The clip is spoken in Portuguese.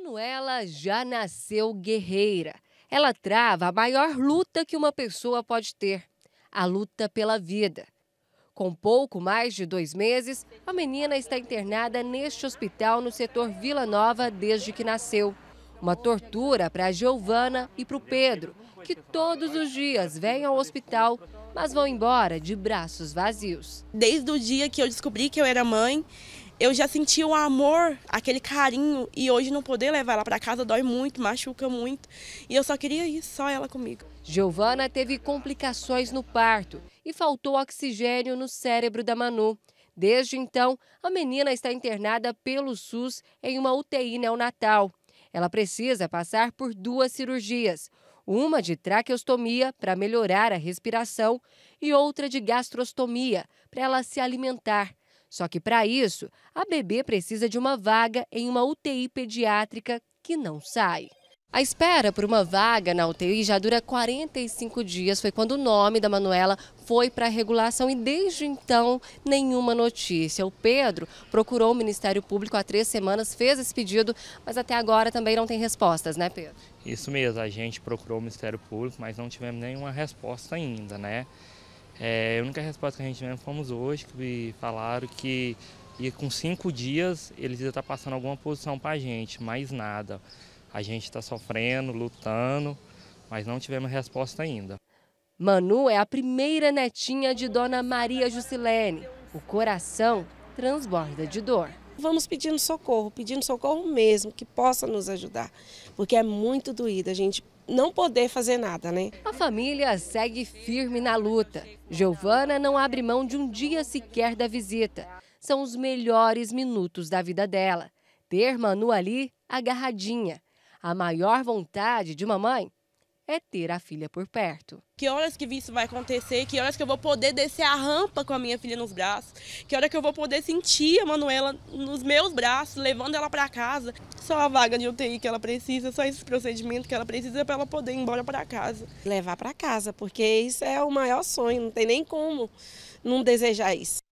Manuela já nasceu guerreira. Ela trava a maior luta que uma pessoa pode ter: a luta pela vida. Com pouco mais de dois meses, a menina está internada neste hospital no setor Vila Nova desde que nasceu. Uma tortura para a Giovana e para o Pedro, que todos os dias vêm ao hospital, mas vão embora de braços vazios. Desde o dia que eu descobri que eu era mãe, eu já senti o amor, aquele carinho, e hoje não poder levar ela para casa dói muito, machuca muito. E eu só queria isso, só ela comigo. Giovana teve complicações no parto e faltou oxigênio no cérebro da Manu. Desde então, a menina está internada pelo SUS em uma UTI neonatal. Ela precisa passar por duas cirurgias: uma de traqueostomia para melhorar a respiração e outra de gastrostomia para ela se alimentar. Só que para isso, a bebê precisa de uma vaga em uma UTI pediátrica que não sai. A espera por uma vaga na UTI já dura 45 dias, foi quando o nome da Manuela foi para a regulação e desde então nenhuma notícia. O Pedro procurou o Ministério Público há três semanas, fez esse pedido, mas até agora também não tem respostas, né Pedro? Isso mesmo, a gente procurou o Ministério Público, mas não tivemos nenhuma resposta ainda, né? É, a única resposta que a gente mesmo fomos hoje, que falaram que e com cinco dias eles iam estar tá passando alguma posição para a gente, mais nada. A gente está sofrendo, lutando, mas não tivemos resposta ainda. Manu é a primeira netinha de Dona Maria Juscelene. O coração transborda de dor. Vamos pedindo socorro, pedindo socorro mesmo, que possa nos ajudar, porque é muito doído. A gente não poder fazer nada, né? A família segue firme na luta. Giovana não abre mão de um dia sequer da visita. São os melhores minutos da vida dela. Ter Manu ali agarradinha. A maior vontade de uma mãe é ter a filha por perto. Que horas que isso vai acontecer? Que horas que eu vou poder descer a rampa com a minha filha nos braços? Que hora que eu vou poder sentir a Manuela nos meus braços, levando ela para casa? Só a vaga de UTI que ela precisa, só esse procedimento que ela precisa para ela poder ir embora para casa. Levar para casa, porque isso é o maior sonho, não tem nem como não desejar isso.